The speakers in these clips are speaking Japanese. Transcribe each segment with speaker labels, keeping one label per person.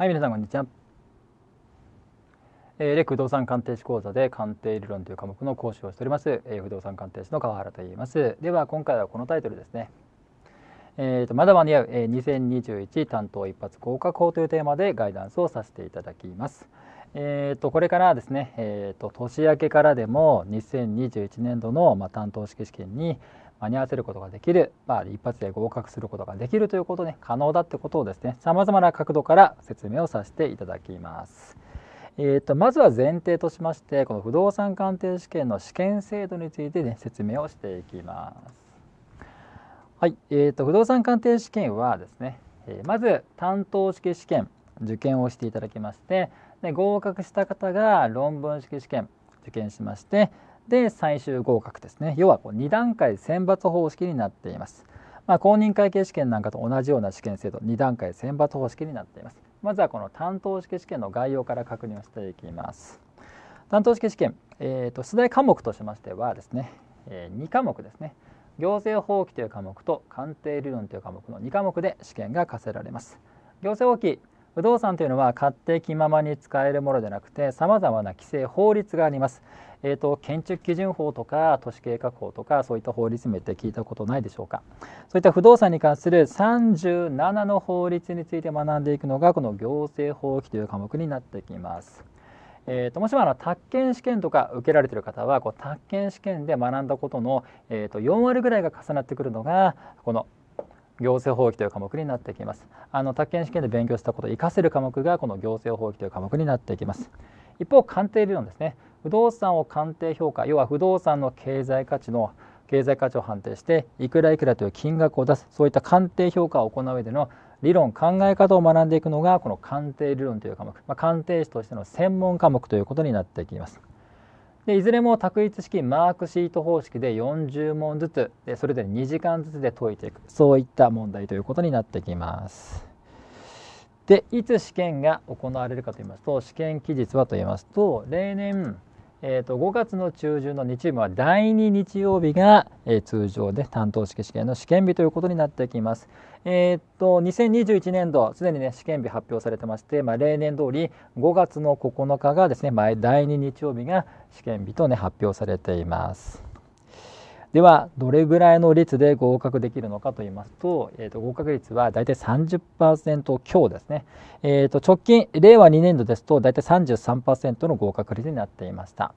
Speaker 1: はい、皆さん、こんにちは。えー、レク不動産鑑定士講座で鑑定理論という科目の講師をしております、えー、不動産鑑定士の川原と言います。では、今回はこのタイトルですね。えーと、まだ間に合う、えー、2021担当一発合格法というテーマでガイダンスをさせていただきます。えーと、これからですね、えーと、と年明けからでも2021年度の、まあ、担当式試験に、間に合わせることができる、まあ、一発で合格することができるということね可能だってことをですねさまざまな角度から説明をさせていただきます。えーと、まずは前提としましてこの不動産鑑定試験の試験制度について、ね、説明をしていきます。はいえーと、と不動産鑑定試験はですね、えー、まず担当式試験受験をしていただきましてで合格した方が論文式試験受験しましてで最終合格ですね要はこう2段階選抜方式になっています、まあ、公認会計試験なんかと同じような試験制度2段階選抜方式になっていますまずはこの担当式試験の概要から確認をしていきます担当式試験、えーと、出題科目としましてはですね、えー、2科目ですね行政法規という科目と鑑定理論という科目の2科目で試験が課せられます行政法規不動産というのは買って気ままに使えるものじゃなくてさまざまな規制法律があります、えーと、建築基準法とか都市計画法とかそういった法律名って聞いたことないでしょうかそういった不動産に関する37の法律について学んでいくのがこの行政法規という科目になってきますえーと、もしもあの宅建試験とか受けられている方はこう宅建試験で学んだことの、えーと4割ぐらいが重なってくるのがこの行政法規という科目になってきますあの宅建試験で勉強したことを活かせる科目がこの行政法規という科目になってきます一方鑑定理論ですね不動産を鑑定評価要は不動産の経済価値の経済価値を判定していくらいくらという金額を出すそういった鑑定評価を行う上での理論考え方を学んでいくのがこの鑑定理論という科目、まあ、鑑定士としての専門科目ということになってきますでいずれも択一式マークシート方式で40問ずつでそれぞれ2時間ずつで解いていくそういった問題ということになってきます。でいつ試験が行われるかと言いますと試験期日はと言いますと例年えー、と5月の中旬の日曜日は第2日曜日が、えー、通常で担当式試験の試験日ということになってきます。えーと、2021年度すでに、ね、試験日発表されてまして、まあ、例年通り5月の9日がですね、前第2日曜日が試験日と、ね、発表されています。ではどれぐらいの率で合格できるのかと言いますと,、えー、と合格率は大体30%強ですね、えー、と直近令和2年度ですと大体33%の合格率になっていました。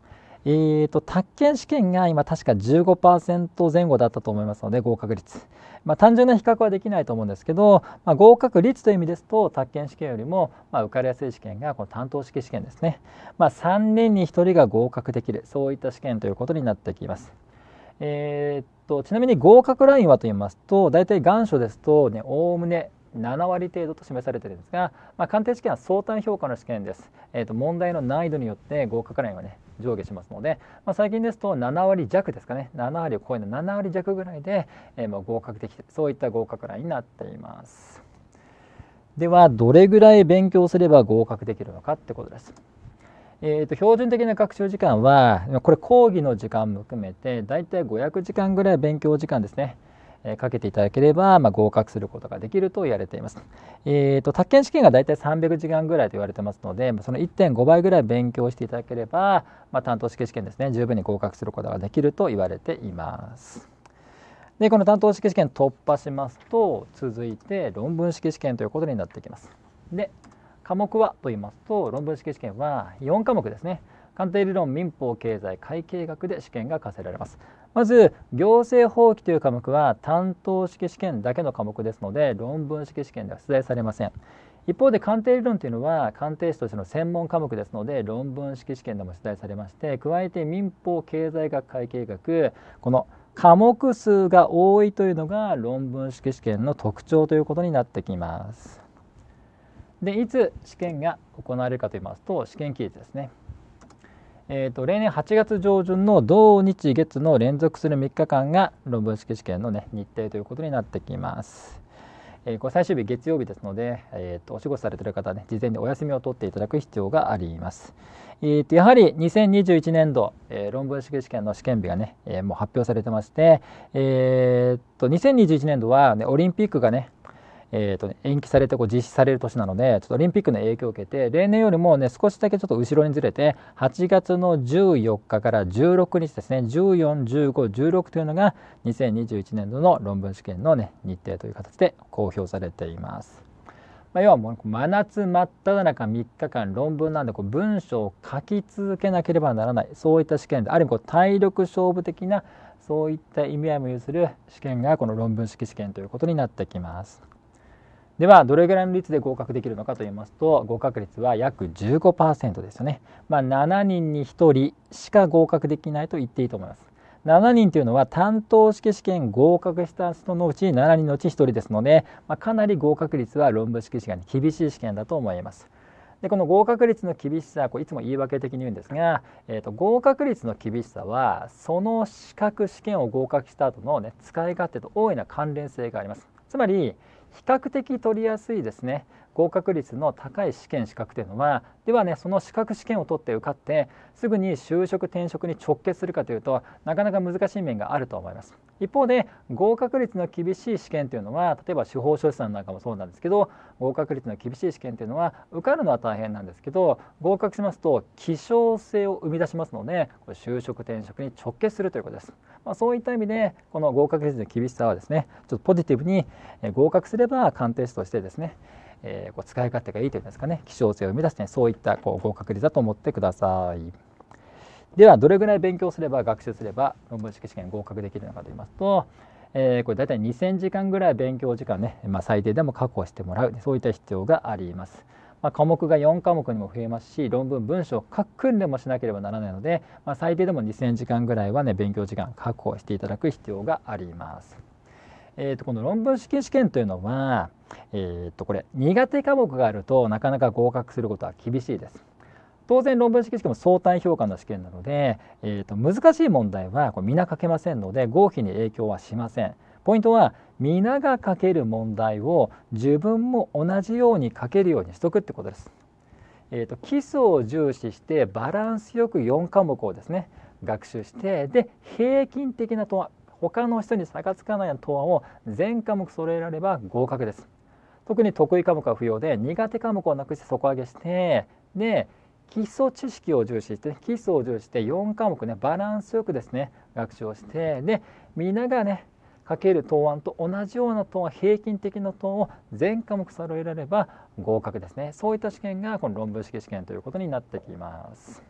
Speaker 1: えーと、宅建試験が今確か15%前後だったと思いますので合格率、まあ、単純な比較はできないと思うんですけど、まあ、合格率という意味ですと宅建試験よりも、まあ、受かりやすい試験がこの担当式試験ですね、まあ、3人に1人が合格できるそういった試験ということになってきます。えー、っとちなみに合格ラインはと言いますと大体願書ですとねおおむね7割程度と示されているんですが、まあ、鑑定試験は相対評価の試験です、えー、と問題の難易度によって合格ラインはね上下しますので、まあ、最近ですと7割弱ですかね7割を超える7割弱ぐらいで、えー、まあ合格できてそういった合格ラインになっていますではどれぐらい勉強すれば合格できるのかってことですえー、と標準的な学習時間はこれ講義の時間も含めてだいたい500時間ぐらい勉強時間ですね、えー、かけていただければ、まあ、合格することができると言われています、えーと、宅建試験がだいたい300時間ぐらいと言われてますのでその1.5倍ぐらい勉強していただければ、まあ、担当試験試験ですね十分に合格することができると言われていますでこの担当式試験突破しますと続いて論文式試験ということになってきますで科目はと言いますと論文式試験は4科目ですね鑑定理論民法経済会計学で試験が課せられますまず行政法規という科目は担当式試験だけの科目ですので論文式試験では出題されません一方で鑑定理論というのは鑑定士としての専門科目ですので論文式試験でも出題されまして加えて民法経済学会計学この科目数が多いというのが論文式試験の特徴ということになってきます。でいつ試験が行われるかと言いますと試験期日ですね、えーと、例年8月上旬の同日月の連続する3日間が論文式試験の、ね、日程ということになってきます。えー、これ最終日月曜日ですので、えーと、お仕事されている方は、ね、事前にお休みを取っていただく必要があります。えーと、やはり2021年度、えー、論文式試験の試験日がね、えー、もう発表されてまして、えーと2021年度は、ね、オリンピックがね、えーとね、延期されてこう実施される年なのでちょっとオリンピックの影響を受けて例年よりも、ね、少しだけちょっと後ろにずれて8月の14日から16日ですね141516というのが2021年度の論文試験の、ね、日程という形で公表されています。まあ、要はもう真夏真っ只中3日間論文なんでこう文章を書き続けなければならないそういった試験である意味こう体力勝負的なそういった意味合いも有する試験がこの論文式試験ということになってきます。ではどれぐらいの率で合格できるのかと言いますと合格率は約15%ですよね、まあ、7人に1人しか合格できないと言っていいと思います7人というのは担当式試験合格した人のうち7人のうち1人ですので、まあ、かなり合格率は論文式試験に厳しい試験だと思いますでこの合格率の厳しさこういつも言い訳的に言うんですが、えーと合格率の厳しさはその資格試験を合格した後の、ね、使い勝手と大いな関連性がありますつまり比較的取りやすいですね合格率の高い試験資格というのはではねその資格試験を取って受かってすぐに就職転職に直結するかというとなかなか難しい面があると思います一方で合格率の厳しい試験というのは例えば司法書士さんなんかもそうなんですけど合格率の厳しい試験というのは受かるのは大変なんですけど合格しますと希少性を生み出しますので就職転職に直結するということですまあ、そういった意味でこの合格率の厳しさはですねちょっとポジティブに合格すれば鑑定士としてですね、えー、こう使い勝手がいいというんですかね希少性を生み出して、ね、そういったこう合格率だと思ってください。ではどれぐらい勉強すれば学習すれば論文式試験合格できるのかと言いますと、えー、これ大体2000時間ぐらい勉強時間ね、まあ、最低でも確保してもらうそういった必要があります。まあ、科目が4科目にも増えますし論文文章を書く訓練もしなければならないので、まあ、最低でも2000時間ぐらいはね勉強時間確保していただく必要があります。えー、とこの論文式試験というのは、えー、とこれ苦手科目があるとなかなか合格することは厳しいです。当然論文式試験も相対評価の試験なので、えー、と難しい問題はこれ皆書けませんので合否に影響はしません。ポイントは皆が書ける問題を自分も同じように書けるようにしとくってことです。えーと、基礎を重視してバランスよく4科目をですね学習してで平均的な答案他の人に差がつかない答案を全科目揃えられば合格です。特に得意科目は不要で苦手科目をなくして底上げしてで基礎知識を重視して、基礎を重視して4科目ねバランスよくですね学習をしてで皆がねかける答案と同じような答案平均的な答案を全科目揃えられれば合格ですねそういった試験がこの論文式試験ということになってきます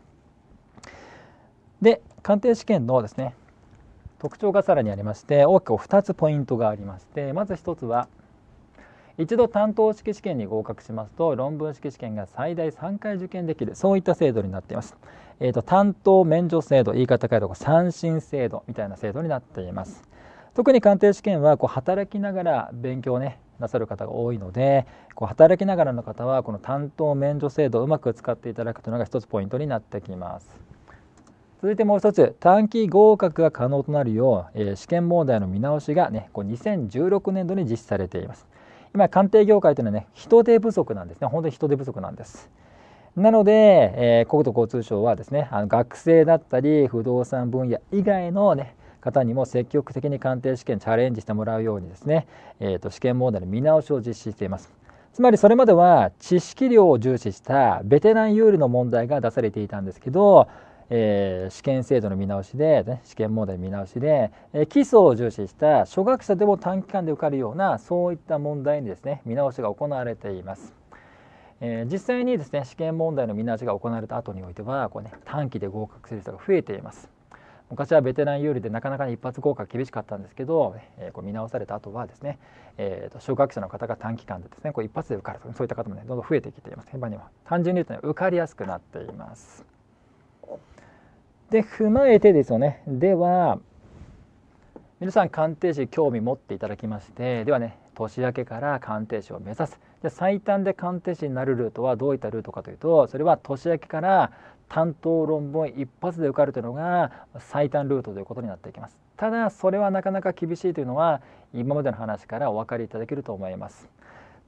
Speaker 1: で鑑定試験のですね特徴がさらにありまして大きく2つポイントがありましてまず1つは一度担当式試験に合格しますと論文式試験が最大3回受験できるそういった制度になっています、えーと、担当免除制度言い方変えると三振制度みたいな制度になっています特に鑑定試験はこう働きながら勉強をねなさる方が多いのでこう働きながらの方はこの担当免除制度をうまく使っていただくというのが一つポイントになってきます続いてもう一つ短期合格が可能となるよう、えー、試験問題の見直しが、ね、こう2016年度に実施されています今鑑定業界というのはね人手不足なんですね本当に人手不足なんですなので、えー、国土交通省はですねあの学生だったり不動産分野以外のね方にも積極的に鑑定試験チャレンジしてもらうようにですね、えー、と試験問題の見直しを実施しています。つまりそれまでは知識量を重視したベテラン有利の問題が出されていたんですけど、えー、試験制度の見直しで、ね、試験問題見直しで、えー、基礎を重視した初学者でも短期間で受かるようなそういった問題にですね見直しが行われています。え実際にですね試験問題の見直しが行われた後においてはこう、ね、短期で合格する人が増えています。昔はベテラン有利でなかなか一発合格厳しかったんですけど、えー、こう見直された後はですね、えー、と昇学者の方が短期間でですねこう一発で受かるとそういった方もねどんどん増えてきています今にも単純に言うと、ね、受かりやすくなっていますで踏まえてですよねでは皆さん鑑定士興味持っていただきましてではね年明けから鑑定士を目指すで最短で鑑定士になるルートはどういったルートかというとそれは年明けから担当論文一発で受かるというのが最短ルートということになっていきますただそれはなかなか厳しいというのは今までの話からお分かりいただけると思います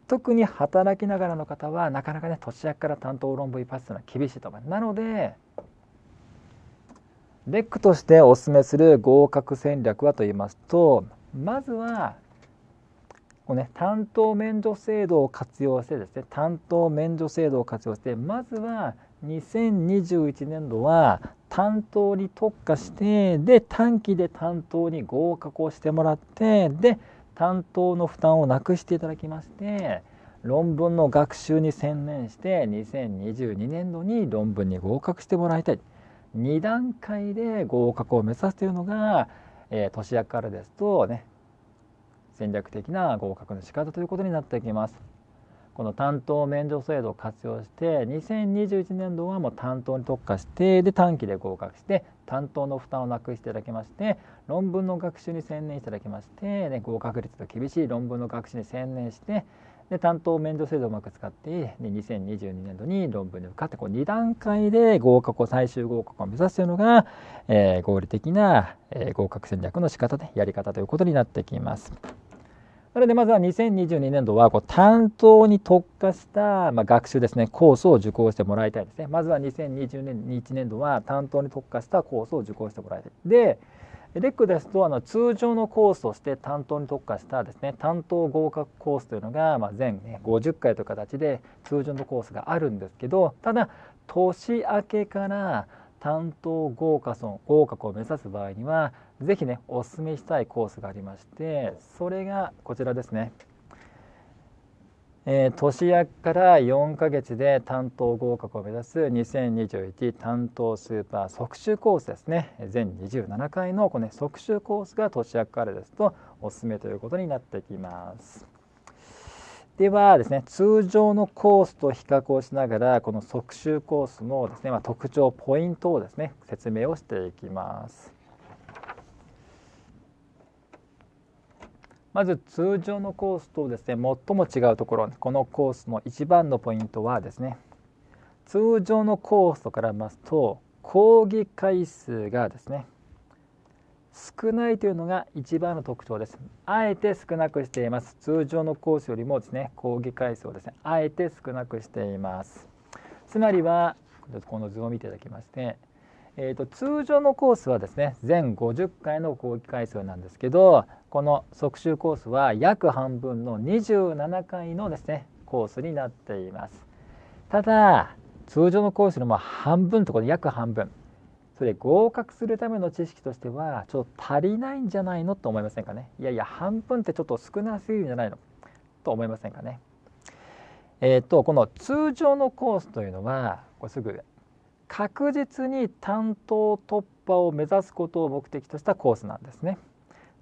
Speaker 1: 特に働きながらの方はなかなかね年明けから担当論文一発というのは厳しいと思いますなのでレックとしておすすめする合格戦略はと言いますとまずはこのね担当免除制度を活用してですね担当免除制度を活用してまずは2021年度は担当に特化してで短期で担当に合格をしてもらってで担当の負担をなくしていただきまして論文の学習に専念して2022年度に論文に合格してもらいたい2段階で合格を目指すというのが、えー、年明けからですとね戦略的な合格の仕方ということになってきますこの担当免除制度を活用して2021年度はもう担当に特化してで短期で合格して担当の負担をなくしていただきまして論文の学習に専念していただきまして、ね、合格率と厳しい論文の学習に専念してで担当免除制度をうまく使ってで2022年度に論文に受かってこう2段階で合格を最終合格を目指すというのが、えー、合理的な、えー、合格戦略の仕方でやり方ということになってきます。それで、まずは2022年度は、こう、担当に特化した、まあ、学習ですね、コースを受講してもらいたいですね。まずは2020年、1年度は、担当に特化したコースを受講してもらいたい。で、レックですとあの通常のコースとして担当に特化したですね担当合格コースというのが、まあ、全、50回という形で通常のコースがあるんですけどただ年明けから担当合格合格を目指す場合には是非ねおすすめしたいコースがありましてそれがこちらですね。えー、年明けから4ヶ月で担当合格を目指す2021担当スーパー即習コースですね全27回のこの、ね、即習コースが年明けからですとおすすめということになってきます。ではですね通常のコースと比較をしながらこの即習コースのですね、まあ、特徴ポイントをですね説明をしていきます。まず通常のコースとですね最も違うところこのコースの一番のポイントはですね通常のコースと比べますと講義回数がですね少ないというのが一番の特徴です。あえて少なくしています。通常のコースよりもですね、講義回数をですね、あえて少なくしています。つまりは、この図を見ていただきまして、えーと、通常のコースはですね全50回の講義回数なんですけどこの即習コースは約半分の27回のですねコースになっていますただ通常のコースのも半分とこの約半分それ合格するための知識としてはちょっと足りないんじゃないのと思いませんかねいやいや半分ってちょっと少なすぎるんじゃないのと思いませんかねえっ、ー、とこの通常のコースというのはこれすぐ確実に担当突破を目指すことを目的としたコースなんですね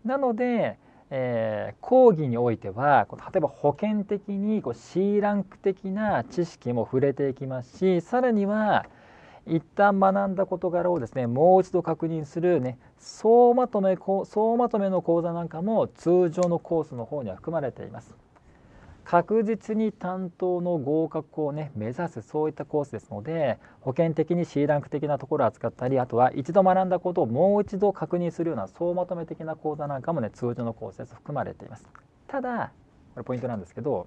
Speaker 1: なので、えー、講義においてはこ例えば保険的にこう C ランク的な知識も触れていきますしさらには一旦学んだ事柄をですねもう一度確認するね総まとめ総まとめの講座なんかも通常のコースの方には含まれています確実に担当の合格をね目指すそういったコースですので保険的に C ランク的なところを扱ったりあとは一度学んだことをもう一度確認するような総まとめ的な講座なんかもね通常のコースです含まれていますただこれポイントなんですけど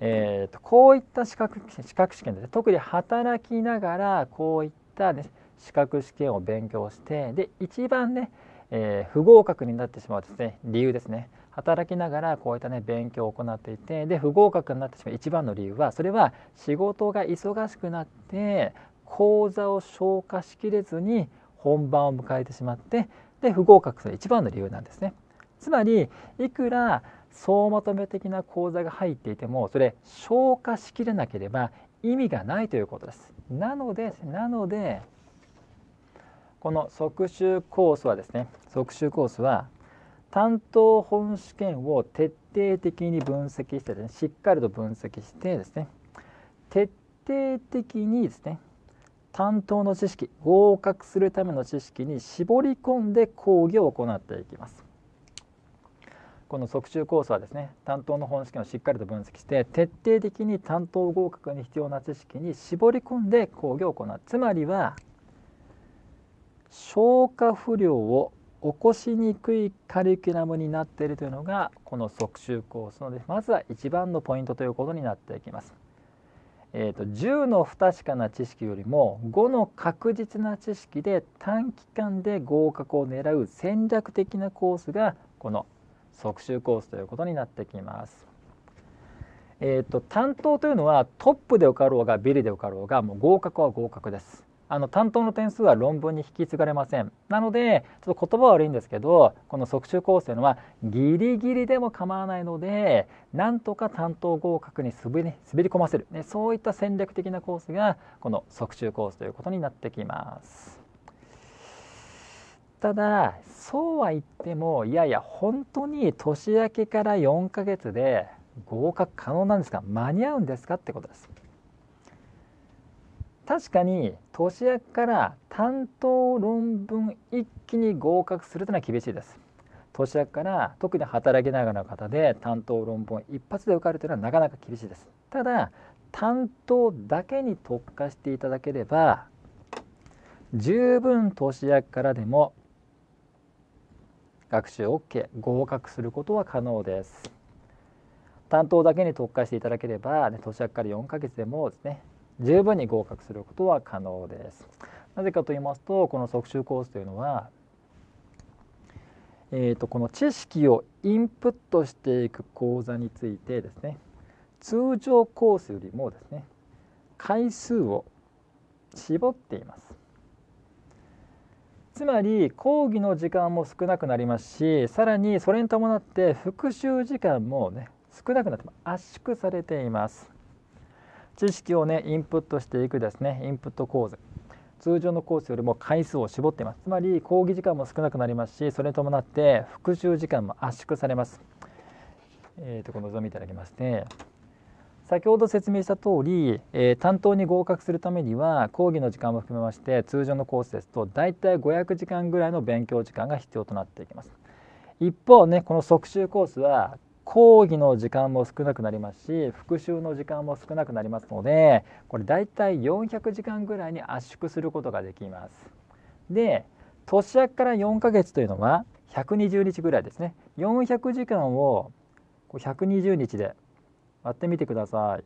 Speaker 1: えーと、こういった資格資格試験で、特に働きながらこういった、ね、資格試験を勉強してで一番ね、えー、不合格になってしまうですね理由ですね働きながらこういったね勉強を行っていてで不合格になってしまう一番の理由はそれは仕事が忙しくなって講座を消化しきれずに本番を迎えてしまってで不合格する一番の理由なんですね。つまりいくら総まとめ的な講座が入っていてもそれ消化しきれなければ意味がないということです。なのでなのでこの即習コースはですね即習コースは担当本試験を徹底的に分析してねしっかりと分析してですね徹底的にですね担当の知識合格するための知識に絞り込んで講義を行っていきます。この即中コースはですね担当の本試験をしっかりと分析して徹底的に担当合格に必要な知識に絞り込んで講義を行うつまりは消化不良を起こしにくいカリキュラムになっているというのがこの即習コースのでまずは一番のポイントということになっていきます。えーと10の不確かな知識よりも5の確実な知識で短期間で合格を狙う戦略的なコースがこの即習コースということになってきます。えーと、担当というのはトップで受かろうがビリで受かろうがもう合格は合格です。あの担当の点数は論文に引き継がれませんなのでちょっと言葉は悪いんですけどこの即習いうのはギリギリでも構わないのでなんとか担当合格に滑り滑り込ませる、ね、そういった戦略的なコースがこの即習コースということになってきます。ただそうは言ってもいやいや本当に年明けから4ヶ月で合格可能なんですか間に合うんですかってことです確かに年明けから担当論文一気に合格するというのは厳しいです年明けから特に働きながらの方で担当論文一発で受かるというのはなかなか厳しいですただ担当だけに特化していただければ十分年明けからでも学習 OK 合格することは可能です担当だけに特化していただければ、ね、年明けから4ヶ月でもですね十分に合格することは可能ですなぜかと言いますとこの速習コースというのはえーとこの知識をインプットしていく講座についてですね通常コースよりもですね回数を絞っていますつまり講義の時間も少なくなりますしさらにそれに伴って復習時間もね少なくなって圧縮されています知識をねインプットしていくですねインプット構図通常のコースよりも回数を絞っていますつまり講義時間も少なくなりますしそれに伴って復習時間も圧縮されますえーと、図ご見ていただきまして、ね、先ほど説明した通り、えー、担当に合格するためには講義の時間も含めまして通常のコースですと大体500時間ぐらいの勉強時間が必要となっていきます一方ねこの即習コースは講義の時間も少なくなりますし復習の時間も少なくなりますのでこれ大体400時間ぐらいに圧縮することができますで年明けから4ヶ月というのは120日ぐらいですね400時間を120日で割ってみてくださ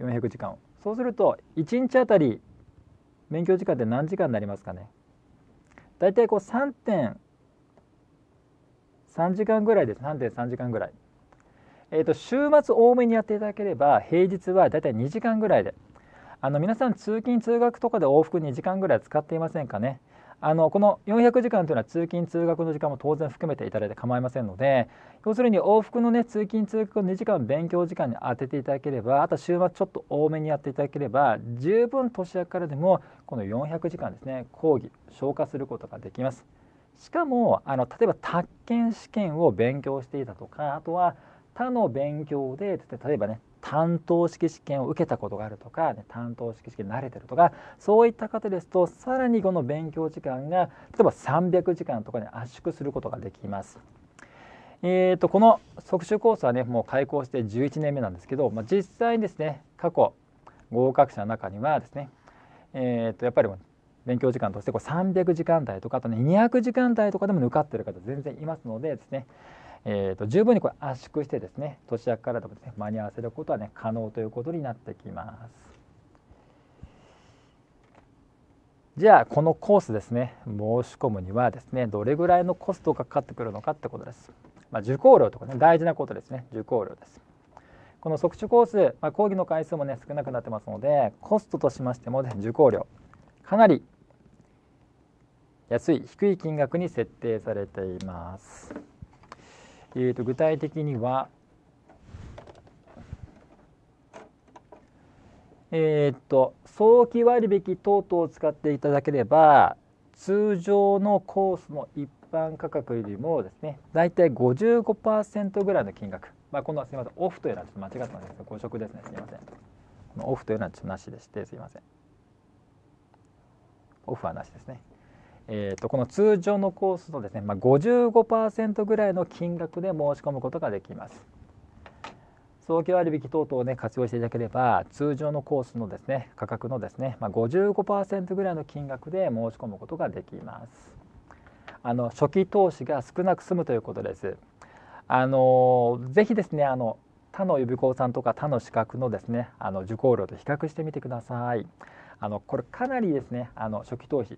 Speaker 1: い400時間をそうすると1日あたり勉強時間って何時間になりますかね大体こう3.3時間ぐらいです3.3時間ぐらいえーと、と週末多めにやっていただければ平日はだいたい2時間ぐらいであの皆さん通勤通学とかで往復2時間ぐらい使っていませんかねあのこの400時間というのは通勤通学の時間も当然含めていただいて構いませんので要するに往復のね通勤通学の2時間勉強時間に当てていただければあとは週末ちょっと多めにやっていただければ十分年明けからでもこの400時間ですね講義消化することができます。しかもあの例えば宅建試験を勉強していたとかあとは他の勉強で例えばね担当式試験を受けたことがあるとか、ね、担当式試験に慣れてるとかそういった方ですとさらにこの勉強時間が例えば300時間とかに圧縮することができます。えーと、この即習コースはねもう開講して11年目なんですけど、まあ、実際にですね過去合格者の中にはですね、えーと、やっぱり勉強時間としてこう300時間帯とかあとね200時間帯とかでも抜かってる方全然いますのでですねえーと、十分にこれ圧縮してですね年明けからでもです、ね、間に合わせることは、ね、可能ということになってきます。じゃあこのコースですね申し込むにはですねどれぐらいのコストがかかってくるのかってことです、まあ、受講料とかね大事なことですね受講料ですこの即時コース、まあ、講義の回数もね少なくなってますのでコストとしましても、ね、受講料かなり安い低い金額に設定されていますえー、と具体的には、えっ、ー、と早期割引等々を使っていただければ通常のコースの一般価格よりもですね大体55%ぐらいの金額、まあ、今度はすみませんオフというのはちょっと間違ったんですけど誤植ですねすみませんオフというのはちょっとなしでしてすみませんオフはなしですねえー、とこの通常のコースのですね、まあ、55%ぐらいの金額で申し込むことができます。早期割引等々を、ね、活用していただければ通常のコースのですね価格のですね、まあ、55%ぐらいの金額で申し込むことができます。あの初期投資が少なく済むということです。あのぜひですねあの他の予備校さんとか他の資格のですねあの受講料と比較してみてください。あのこれかなりですねあの初期投資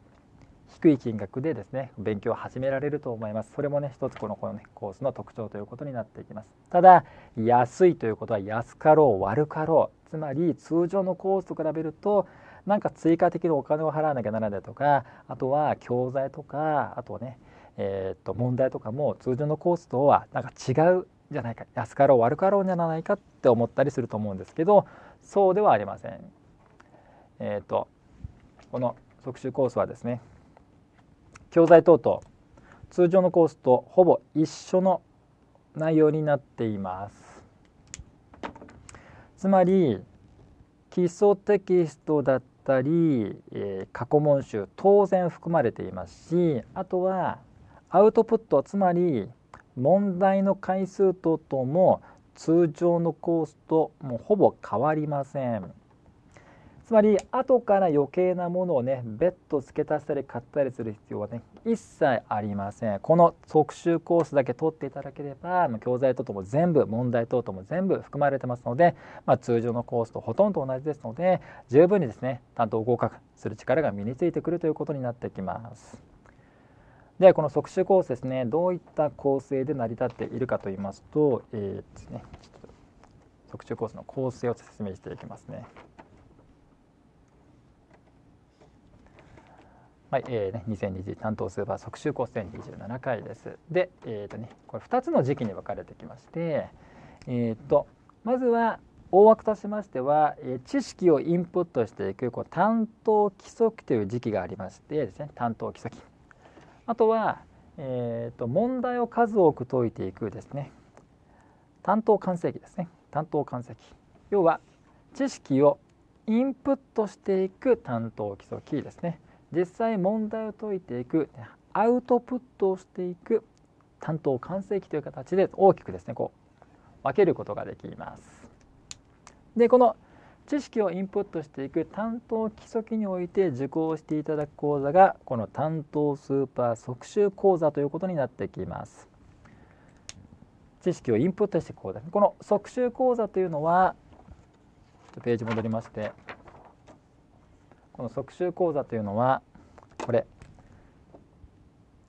Speaker 1: 低い金額でですね勉強を始められると思いますそれもね一つこのこの、ね、コースの特徴ということになっていきますただ安いということは安かろう悪かろうつまり通常のコースと比べるとなんか追加的にお金を払わなきゃならないとかあとは教材とかあとねえー、っと問題とかも通常のコースとはなんか違うじゃないか安かろう悪かろうじゃないかって思ったりすると思うんですけどそうではありません。えーと、この特習コースはですね教材等々通常のコースとほぼ一緒の内容になっていますつまり基礎テキストだったり、えー、過去問集当然含まれていますしあとはアウトプットつまり問題の回数等々も通常のコースともうほぼ変わりませんつまり後から余計なものをね別途付け足したり買ったりする必要はね一切ありませんこの特集コースだけ取っていただければ教材等々も全部問題等々も全部含まれてますので、まあ、通常のコースとほとんど同じですので十分にですね担当合格する力が身についてくるということになってきます。でこの特集コースですねどういった構成で成り立っているかと言いますと,、えーですね、特習コースの構成を説明していきますね。はいえーね、2021担当スーパー即終コース27回です。で、えーとね、これ2つの時期に分かれてきまして、えーと、まずは大枠としましては、えー、知識をインプットしていくこう担当規則という時期がありましてですね担当規則あとは、えーと、と問題を数多く解いていくですね担当完成期ですね担当完成期要は知識をインプットしていく担当規則ですね。実際問題を解いていくアウトプットをしていく担当完成期という形で大きくですねこう分けることができます。でこの知識をインプットしていく担当基礎期において受講していただく講座がこの担当スーパー即習講座ということになってきます。知識をインプットしていく講座この即習講座というのはページ戻りましてこの即習講座というのはこれ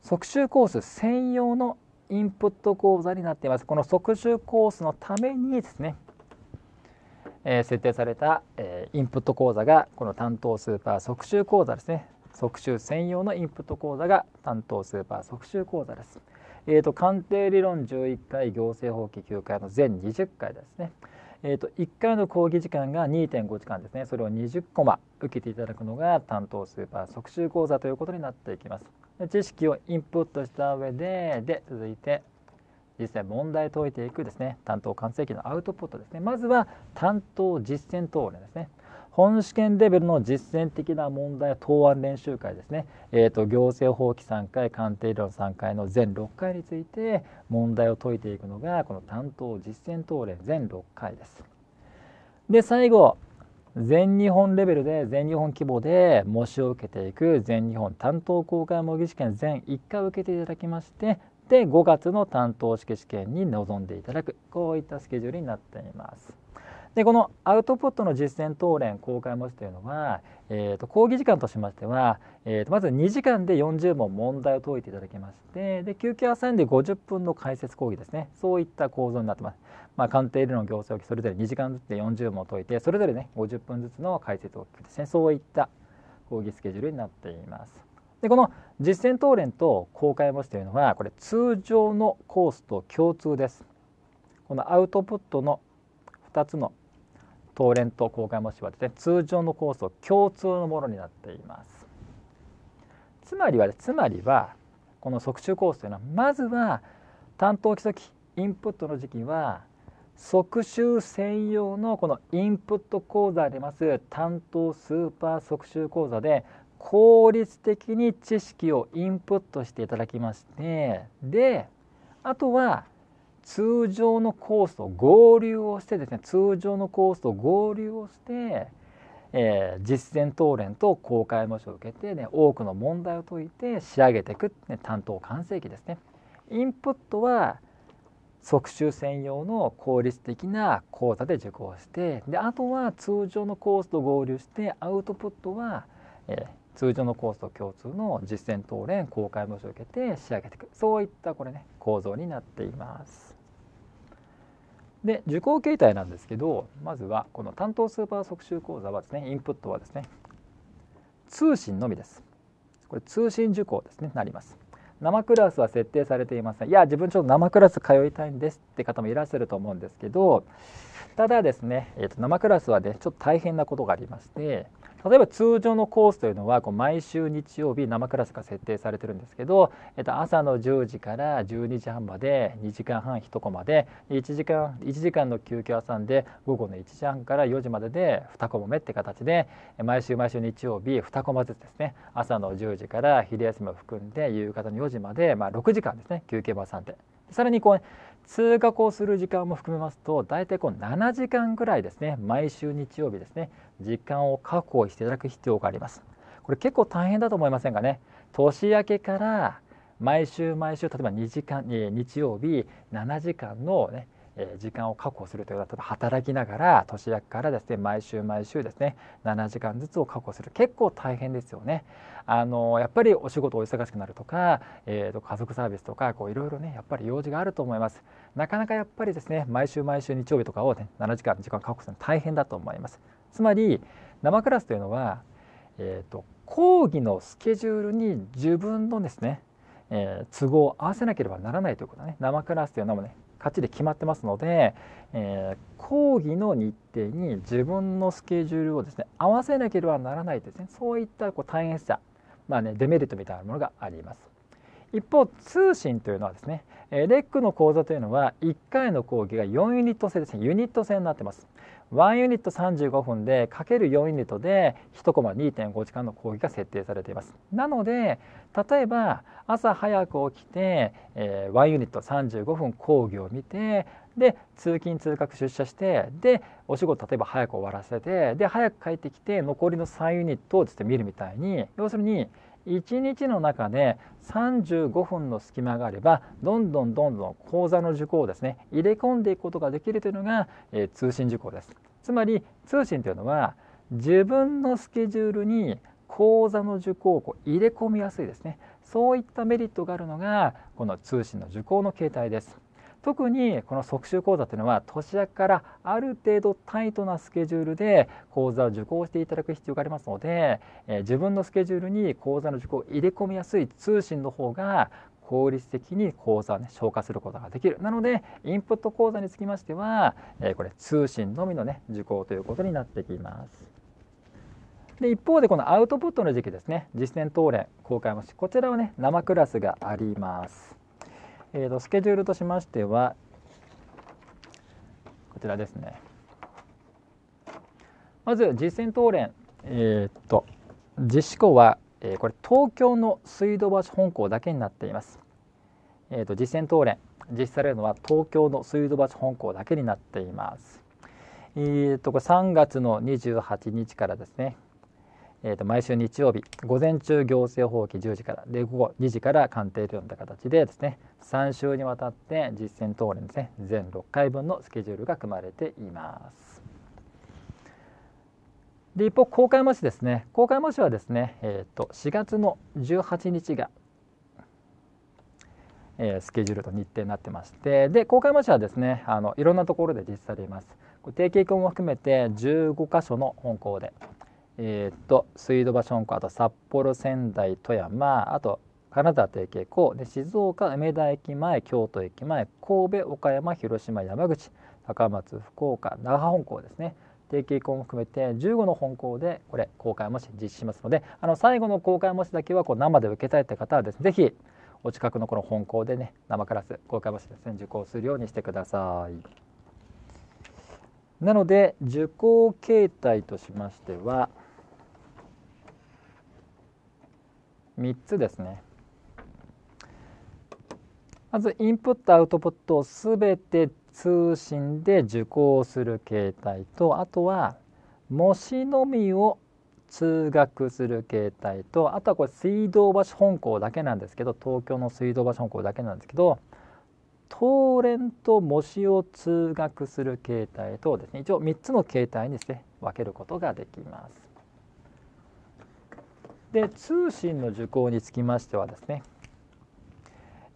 Speaker 1: 即習コース専用のインプット講座になっていますこの即習コースのためにですね、えー、設定された、えー、インプット講座がこの担当スーパー即習講座ですね即習専用のインプット講座が担当スーパー即習講座です。えーと、と鑑定理論11回行政法規9回の全20回ですねえーと、1回の講義時間が2.5時間ですねそれを20コマ受けていただくのが担当スーパー即習講座ということになっていきます知識をインプットした上でで続いて実際問題解いていくですね担当完成期のアウトプットですねまずは担当実践討論ですね本試験レベルの実践的な問題は答案練習会ですね、えーと、行政法規3回鑑定理論3回の全6回について問題を解いていくのがこの担当実践答例全6回です。で最後全日本レベルで全日本規模で模試を受けていく全日本担当公開模擬試験全1回受けていただきましてで5月の担当式試験に臨んでいただくこういったスケジュールになっています。でこのアウトプットの実践等練公開模試というのは、えー、と講義時間としましては、えー、とまず2時間で40問問題を解いていただきましてで休憩は3で50分の解説講義ですねそういった構造になってます。まあ、鑑定での行政をそれぞれ2時間ずつで40問解いてそれぞれね50分ずつの解説を聞くですねそういった講義スケジュールになっています。でこの実践答練と公開模試というのはこれ通常のコースと共通です。このアウトプットの2つの東連と公開模試はですね通常のコースと共通のものになっていますつまりはつまりはこの速中コースというのはまずは担当基礎期インプットの時期は速集専用のこのインプット講座あります担当スーパー速集講座で効率的に知識をインプットしていただきましてであとは通常のコースと合流をしてですね通常のコースと合流をして、えー、実践討論と公開模試を受けて、ね、多くの問題を解いて仕上げていく、ね、担当完成期ですね。インプットは即習専用の効率的な講座で受講してであとは通常のコースと合流してアウトプットは、えー、通常のコースと共通の実践等連公開模試を受けて仕上げていくそういったこれね構造になっています。で受講形態なんですけどまずはこの担当スーパー即習講座はですねインプットはですね通信のみですこれ通信受講ですねなります生クラスは設定されていませんいや自分ちょっと生クラス通いたいんですって方もいらっしゃると思うんですけどただですね、えー、と生クラスはねちょっと大変なことがありまして例えば通常のコースというのはこう毎週日曜日生クラスが設定されてるんですけど、えっと、朝の10時から12時半まで2時間半1コマで1時間 ,1 時間の休憩を挟んで午後の1時半から4時までで2コマ目って形で毎週毎週日曜日2コマずつですね朝の10時から昼休みを含んで夕方の4時まで、まあ、6時間ですね休憩を挟んで。さらにこう、通学をする時間も含めますと大体こう7時間ぐらいですね毎週日曜日ですね時間を確保していただく必要がありますこれ結構大変だと思いませんかね年明けから毎週毎週例えば2時間日曜日7時間のね時間を確保するというのは例えば働きながら年明けからですね毎週毎週ですね7時間ずつを確保する結構大変ですよね。あのやっぱりお仕事お忙しくなるとか、えー、と家族サービスとかいろいろねやっぱり用事があると思います。なかなかやっぱりですね毎週毎週日曜日とかを、ね、7時間時間確保するの大変だと思います。つまり生クラスというのは、えーと、講義のスケジュールに自分のですね、えー、都合を合わせなければならないということね生クラスというのもね勝ちで決まってますので、えー、講義の日程に自分のスケジュールをですね合わせなければならないですねそういったこう大変さまあねデメリットみたいなものがあります。一方通信というのはですねレックの講座というのは1回の講義が4ユニット制ですねユニット制になってます1ユニット35分でかける4ユニットで1コマ2.5時間の講義が設定されていますなので例えば朝早く起きて、えー、1ユニット35分講義を見てで通勤通学出社してでお仕事例えば早く終わらせてで早く帰ってきて残りの3ユニットをちょっと見るみたいに要するに1日の中で35分の隙間があればどんどんどんどん講座の受講をですね入れ込んでいくことができるというのが、えー、通信受講ですつまり通信というのは自分のスケジュールに講座の受講をこう入れ込みやすいですねそういったメリットがあるのがこの通信の受講の形態です特にこの即習講座というのは年明けからある程度タイトなスケジュールで講座を受講していただく必要がありますので、えー、自分のスケジュールに講座の受講を入れ込みやすい通信の方が効率的に講座を、ね、消化することができるなのでインプット講座につきましては、えー、これ通信のみの、ね、受講ということになってきます。で一方でこのアウトプットの時期ですね実践当連公開模試こちらはね生クラスがあります。えーと、スケジュールとしましてはこちらですねまず実践東連、えーと、実施校は、えー、これ東京の水道橋本校だけになっています、えーと、実践東連実施されるのは東京の水道橋本校だけになっていますえーとこれ3月の28日からですねえー、と毎週日曜日午前中行政法規10時からで午後2時から鑑定と呼んだ形でですね3週にわたって実践通りですね全6回分のスケジュールが組まれています。で一方公開模試ですね公開模試はですね、えーと、4月の18日が、えー、スケジュールと日程になってましてで公開模試はですねあのいろんなところで実施されます。定型校も含めて15箇所の本校でえー、っと水道橋本あと札幌仙台富山あと金沢提携港で静岡梅田駅前京都駅前神戸岡山広島山口高松福岡那覇本港ですね定携校も含めて15の本校でこれ公開模試実施しますのであの最後の公開模試だけはこう生で受けたいという方はですねお近くのこの本校でね生クラス公開模試ですね受講するようにしてください。なので受講形態としましては3つですねまずインプットアウトプットを全て通信で受講する形態とあとは模試のみを通学する形態とあとはこれ水道橋本校だけなんですけど東京の水道橋本校だけなんですけど東連と模試を通学する形態とですね一応3つの形態にですね分けることができます。で通信の受講につきましてはですね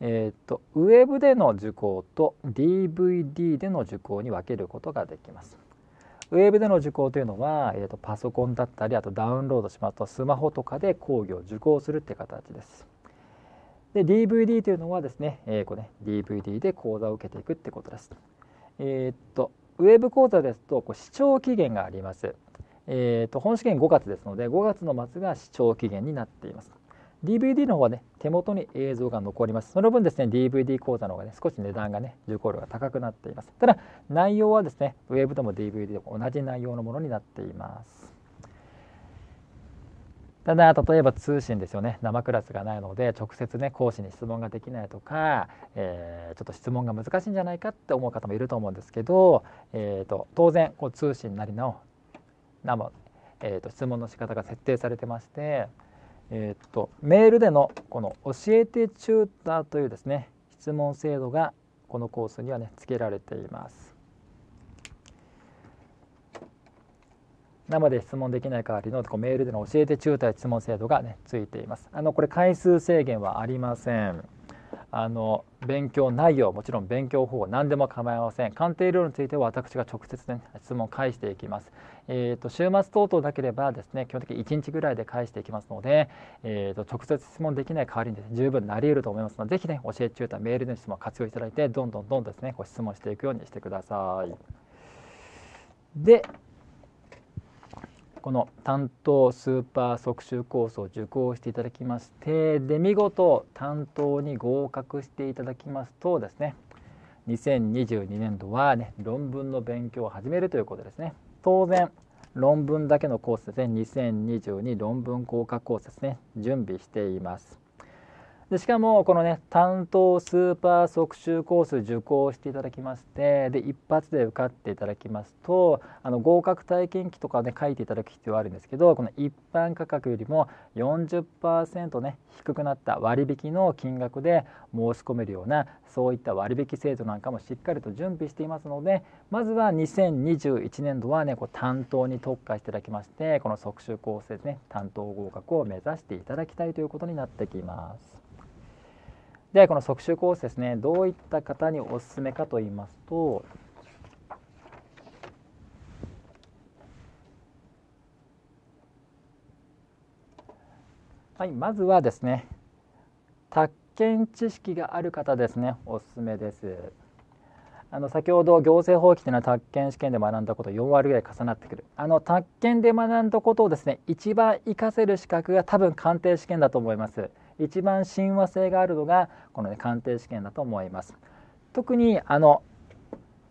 Speaker 1: えーと、ウェブでの受講と DVD での受講に分けることができます。ウェブでの受講というのは、えーと、パソコンだったりあとダウンロードしますとスマホとかで講義を受講するって形です。で DVD というのはですね,、えー、これね DVD で講座を受けていくってことです。えーとウェブ講座ですとこう視聴期限があります。えー、と本試験5月ですので5月の末が視聴期限になっています DVD の方はね手元に映像が残りますその分ですね DVD 講座の方がね少し値段がね受講料が高くなっていますただ内容はですねウェブでも DVD でも同じ内容のものになっていますただ例えば通信ですよね生クラスがないので直接ね講師に質問ができないとか、えー、ちょっと質問が難しいんじゃないかって思う方もいると思うんですけど、えーと、と当然こう通信なりの生、えー、と質問の仕方が設定されてまして、えー、とメールでのこの「教えてチューター」というですね質問制度がこのコースにはねつけられています生で質問できない代わりのこうメールでの教えてチューター質問制度がねついていますあのこれ回数制限はありませんあの勉強内容もちろん勉強方法何でも構いません鑑定料ルについては私が直接、ね、質問を返していきます、えーと、週末等々なければですね基本的に1日ぐらいで返していきますので、えーと、直接質問できない代わりに、ね、十分なり得ると思いますので是非ね教え中とメールの質問を活用いただいてどんどんどんどんですねご質問していくようにしてくださいでこの担当スーパー即習コースを受講していただきましてで見事担当に合格していただきますとですね2022年度はね論文の勉強を始めるということですね当然論文だけのコースですね2022論文合格コースですね準備していますでしかもこのね担当スーパー即習コース受講していただきましてで一発で受かっていただきますとあの合格体験記とかね書いていただく必要あるんですけどこの一般価格よりも40%ね低くなった割引の金額で申し込めるようなそういった割引制度なんかもしっかりと準備していますのでまずは2021年度はねこう担当に特化していただきましてこの即習コースでね担当合格を目指していただきたいということになってきます。でこの速習コースですねどういった方におすすめかと言いますとはい、まずはですね宅建知識がある方ですねおすすめですあの先ほど行政法規というのは宅建試験で学んだこと4割ぐらい重なってくるあの宅建で学んだことをですね一番活かせる資格が多分鑑定試験だと思います一番親和性があるのがこの、ね、鑑定試験だと思います。特にあの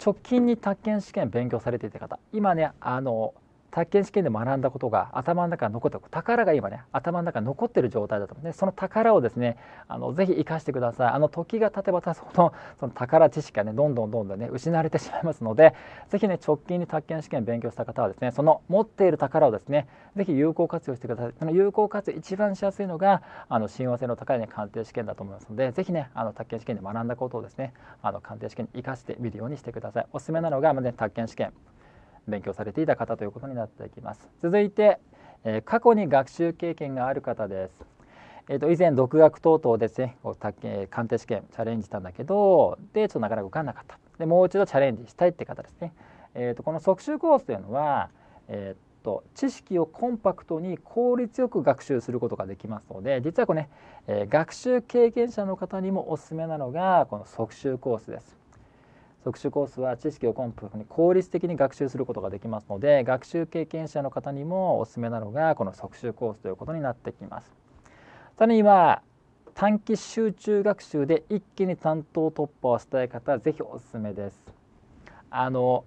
Speaker 1: 直近に宅建試験勉強されていた方今ねあの宅建試験で学んだことが頭の中に残って宝が今ね頭の中に残ってる状態だと思うねその宝をですねあのぜひ生かしてくださいあの時が経てば経つほど その宝知識がねどんどんどんどんね失われてしまいますのでぜひね直近に宅建試験勉強した方はですねその持っている宝をですねぜひ有効活用してくださいその有効活用一番しやすいのがあの親和性の高い、ね、鑑定試験だと思いますのでぜひねあの宅建試験で学んだことをですねあの鑑定試験に生かしてみるようにしてくださいおすすめなのが、まあね、宅建試験勉強されていた方ということになっていきます続いて、え過去に学習経験がある方ですえー、と以前独学等々ですねこう、えー、鑑定試験チャレンジしたんだけどでちょっとなかなか受かんなかったでもう一度チャレンジしたいって方ですね、えー、とこの即習コースというのは、えー、と知識をコンパクトに効率よく学習することができますので実はこれね、えー、学習経験者の方にもおすすめなのがこの即習コースです。特殊コースは知識をコンプに効率的に学習することができますので学習経験者の方にもおすすめなのがこの即習コースということになってきます。さらには短期集中学習で一気に担当突破をしたい方はぜひおすすめです。あの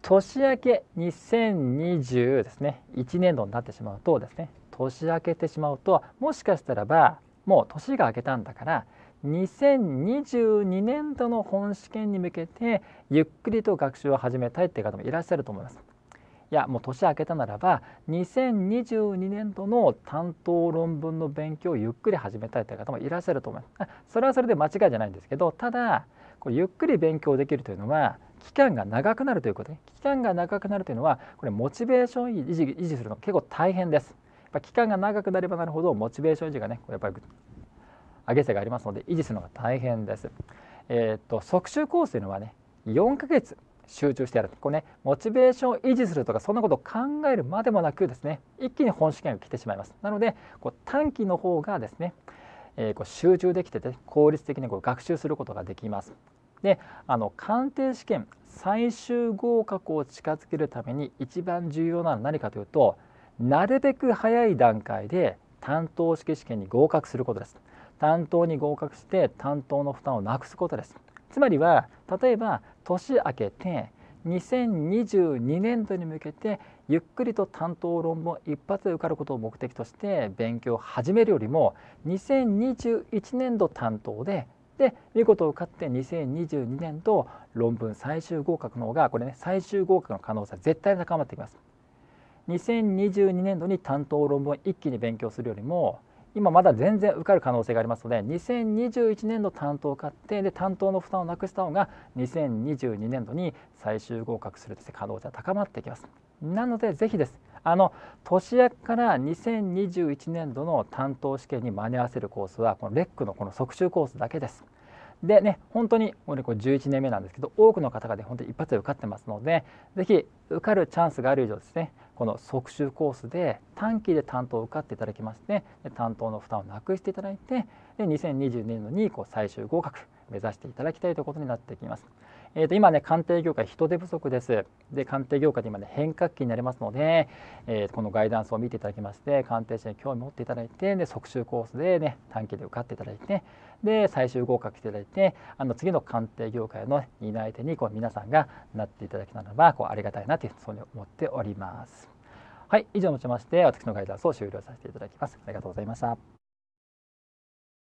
Speaker 1: 年明け2020ですね1年度になってしまうとですね年明けてしまうともしかしたらばもう年が明けたんだから2022年度の本試験に向けてゆっくりと学習を始めたいって方もいらっしゃると思います。いやもう年明けたならば2022年度の担当論文の勉強をゆっくり始めたいという方もいらっしゃると思いますそれはそれで間違いじゃないんですけどただこれゆっくり勉強できるというのは期間が長くなるということで期間が長くなるというのはこれモチベーション維持維持するの結構大変ですやっぱ期間が長くなればなるほどモチベーション維持がねやっぱり上げ下がありますので維持するのが大変です。えー、っと速習コースというのはね4ヶ月集中してやるこう、ね、モチベーションを維持するとかそんなことを考えるまでもなくですね一気に本試験が来てしまいますなのでこう短期の方がですね、えー、こう集中できてて効率的にこう学習することができますであの鑑定試験最終合格を近づけるために一番重要なのは何かというとなるべく早い段階で担当式試験に合格することです担当に合格して担当の負担をなくすことですつまりは例えば年明けて2022年度に向けてゆっくりと担当論文一発で受かることを目的として勉強を始めるよりも2021年度担当でで見事受かって2022年度論文最終合格の方がこれね最終合格の可能性絶対に高まってきます2022年度に担当論文を一気に勉強するよりも今まだ全然受かる可能性がありますので2021年度担当を買ってで担当の負担をなくした方が2022年度に最終合格する可能性が高まってきますなのでぜひですあの年明けから2021年度の担当試験に間に合わせるコースはこのレックのこの即習コースだけですでね、本当にこれ11年目なんですけど多くの方が、ね、本当に一発で受かってますのでぜひ受かるチャンスがある以上ですねこの即習コースで短期で担当を受かっていただきまして担当の負担をなくしていただいてで2022年度にこう最終合格目指していただきたいということになってきます。えー、と今ね、鑑定業界、人手不足です。で、鑑定業界で今ね、変革期になりますので、えー、このガイダンスを見ていただきまして、鑑定士に興味を持っていただいて、で即習コースでね、短期で受かっていただいて、で、最終合格していただいて、あの次の鑑定業界の担い手にこう皆さんがなっていただけたならば、こうありがたいなというふうに思っております。はい、以上をもちまして、私のガイダンスを終了させていただきます。ありがとうございました。